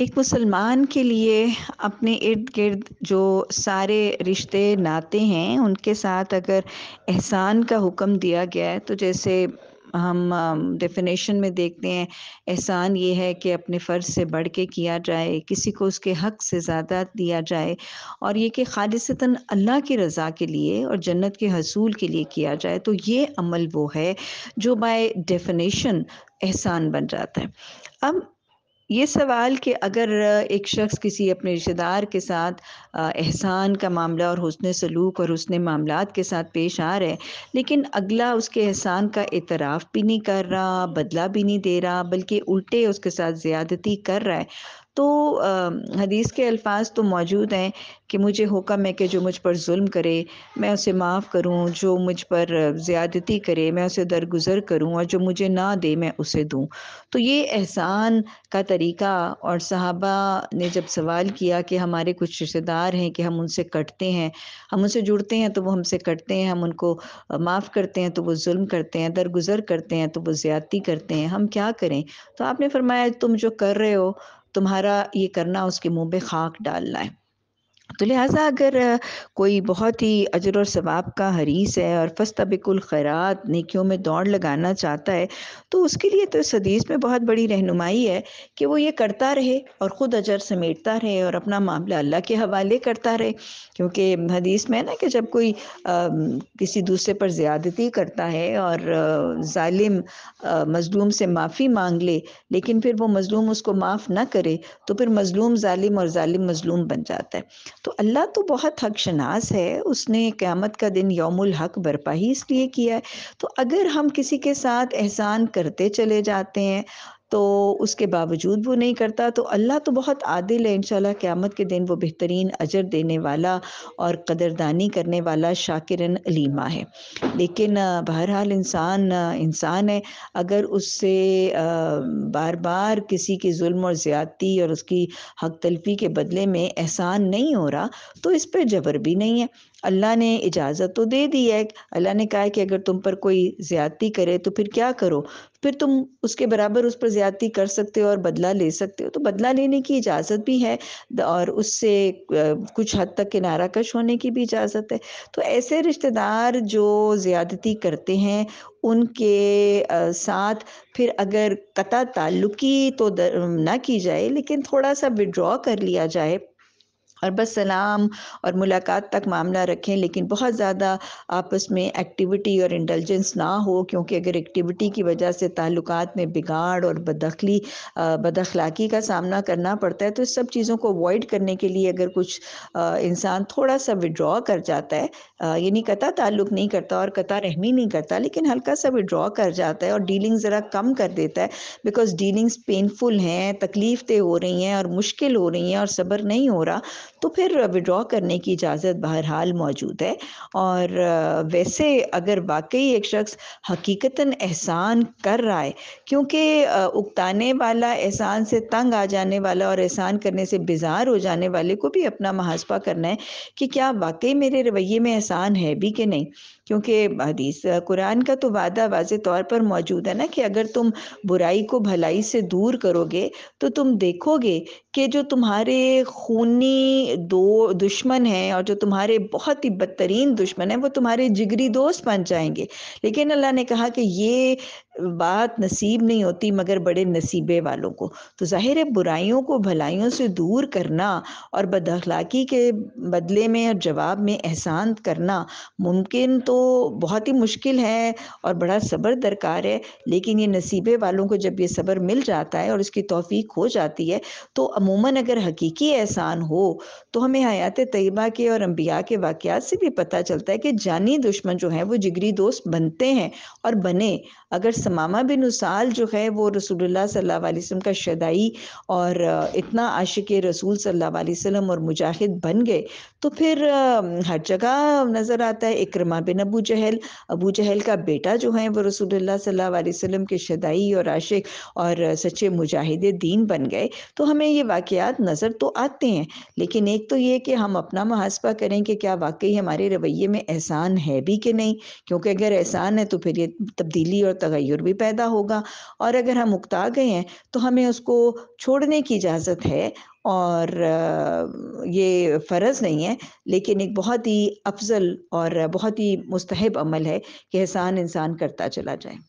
एक मुसलमान के लिए अपने इर्द गिर्द जो सारे रिश्ते नाते हैं उनके साथ अगर एहसान का हुक्म दिया गया है तो जैसे हम डेफिनेशन में देखते हैं एहसान ये है कि अपने फ़र्ज से बढ़ के किया जाए किसी को उसके हक से ज़्यादा दिया जाए और ये कि खालिसता अल्लाह की रज़ा के लिए और जन्नत के हसूल के लिए किया जाए तो ये अमल वो है जो बाय डेफिनेशन एहसान बन जाता है अब ये सवाल कि अगर एक शख्स किसी अपने रिश्तेदार के साथ एहसान का मामला और हसन सलूक और हसन मामला के साथ पेश आ रहे लेकिन अगला उसके एहसान का एतराफ़ भी नहीं कर रहा बदला भी नहीं दे रहा बल्कि उल्टे उसके साथ ज़्यादती कर रहा है तो हदीस के अल्फाज तो मौजूद हैं कि मुझे हुक्म है कि जो मुझ पर जुल्म करे मैं उसे माफ़ करूं जो मुझ पर ज़्यादती करे मैं उसे दरगुजर करूं और जो मुझे ना दे मैं उसे दूं तो ये एहसान का तरीका और सहाबा ने जब सवाल किया कि हमारे कुछ रिश्तेदार हैं कि हम उनसे कटते हैं हम उनसे जुड़ते हैं तो वो हमसे कटते हैं हम उनको माफ़ करते हैं तो वो जुल्म करते हैं दरगुजर करते हैं तो वो ज़्यादती करते हैं हम क्या करें तो आपने फरमाया तुम जो कर रहे हो तुम्हारा ये करना उसके मुंह पे खाक डालना है तो लिहाजा अगर कोई बहुत ही अजर और सवाब का हरीस है और बिकुल खैरात नेकियों में दौड़ लगाना चाहता है तो उसके लिए तो इस हदीस में बहुत बड़ी रहनुमाई है कि वो ये करता रहे और ख़ुद अजर समेटता रहे और अपना मामला अल्लाह के हवाले करता रहे क्योंकि हदीस में ना कि जब कोई आ, किसी दूसरे पर ज़्यादती करता है और ालिम मज़लूम से माफ़ी मांग ले, लेकिन फिर वो मज़लूम उसको माफ़ ना करे तो फिर मज़लूम ालिम और ालिम मज़लूम बन जाता है तो अल्लाह तो बहुत हक शनास है उसने क़्यामत का दिन यौमुल हक बरपा ही इसलिए किया है तो अगर हम किसी के साथ एहसान करते चले जाते हैं तो उसके बावजूद वो नहीं करता तो अल्लाह तो बहुत आदिल है इन क़्यामत के दिन वो बेहतरीन अजर देने वाला और कदरदानी करने वाला शाकिरन अलीमा है लेकिन बहरहाल इंसान इंसान है अगर उससे बार बार किसी की जुल्म और ज़्यादती और उसकी हक तलफी के बदले में एहसान नहीं हो रहा तो इस पर जबर भी नहीं है अल्लाह ने इजाज़त तो दे दी है अल्लाह ने कहा है कि अगर तुम पर कोई ज़्यादती करे तो फिर क्या करो फिर तुम उसके बराबर उस पर ज़्यादती कर सकते हो और बदला ले सकते हो तो बदला लेने की इजाज़त भी है और उससे कुछ हद तक किनारा कश होने की भी इजाज़त है तो ऐसे रिश्तेदार जो ज़्यादती करते हैं उनके साथ फिर अगर कता ताल्लुकी तो ना की जाए लेकिन थोड़ा सा विड्रॉ कर लिया जाए और बस सलाम और मुलाकात तक मामला रखें लेकिन बहुत ज़्यादा आपस में एक्टिविटी और इंटेलिजेंस ना हो क्योंकि अगर एक्टिविटी की वजह से ताल्लुक में बिगाड़ और बदखली बदखलाकी का सामना करना पड़ता है तो इस सब चीज़ों को अवॉइड करने के लिए अगर कुछ इंसान थोड़ा सा विड्रॉ कर जाता है यानी कता ताल्लुक नहीं करता और कता रहमी नहीं करता लेकिन हल्का सा विड्रॉ कर जाता है और डीलिंग ज़रा कम कर देता है बिकॉज डीलिंग्स पेनफुल हैं तकलीफ़ हो रही हैं और मुश्किल हो रही हैं और सब्र नहीं हो रहा तो फिर विड्रॉ करने की इजाज़त बहरहाल मौजूद है और वैसे अगर वाकई एक शख्स हकीकता एहसान कर रहा है क्योंकि उगताने वाला एहसान से तंग आ जाने वाला और एहसान करने से बेजार हो जाने वाले को भी अपना मुहासपा करना है कि क्या वाकई मेरे रवैये में एहसान है भी कि नहीं क्योंकि हदीस कुरान का तो वादा वाज तौर पर मौजूद है ना कि अगर तुम बुराई को भलाई से दूर करोगे तो तुम देखोगे कि जो तुम्हारे खूनी दो दुश्मन हैं और जो तुम्हारे बहुत ही बदतरीन दुश्मन हैं वो तुम्हारे जिगरी दोस्त बन जाएंगे लेकिन अल्लाह ने कहा कि ये बात नसीब नहीं होती मगर बड़े नसीबे वालों को तो ज़ाहिर है बुराइयों को भलाइयों से दूर करना और बदखलाक़ी के बदले में और जवाब में एहसान करना मुमकिन तो बहुत ही मुश्किल है और बड़ा सब्र दरकार है लेकिन ये नसीबे वालों को जब ये सब्र मिल जाता है और इसकी तोफीक हो जाती है तो अमूमन अगर हकीकी एहसान हो तो हमें हयात तयबा के और अम्बिया के वाक़ात से भी पता चलता है कि जानी दुश्मन जो है वो जिगरी दोस्त बनते हैं और बने अगर समामा बिन उसाल जो है वो रसूलुल्लाह सल्लल्लाहु अलैहि वसल्लम का शदाई और इतना आशिक रसूल सल्लल्लाहु अलैहि वसल्लम और मुजाहिद बन गए तो फिर हर जगह नज़र आता है Ikrima bin Abu Jahl Abu Jahl का बेटा जो है वो रसूलुल्लाह सल्लल्लाहु अलैहि वसल्लम के शदाई और आशिक और सच्चे मुजाहिद दीन बन गए तो हमें ये वाक़ात नज़र तो आते हैं लेकिन एक तो ये कि हम अपना मुहासबा करें कि क्या वाकई हमारे रवैये में एहसान है भी कि नहीं क्योंकि अगर एहसान है तो फिर ये तब्दीली और तगैर भी पैदा होगा और अगर हम उकता गए हैं तो हमें उसको छोड़ने की इजाज़त है और ये फ़र्ज़ नहीं है लेकिन एक बहुत ही अफजल और बहुत ही मुस्तहब अमल है कि एहसान इंसान करता चला जाए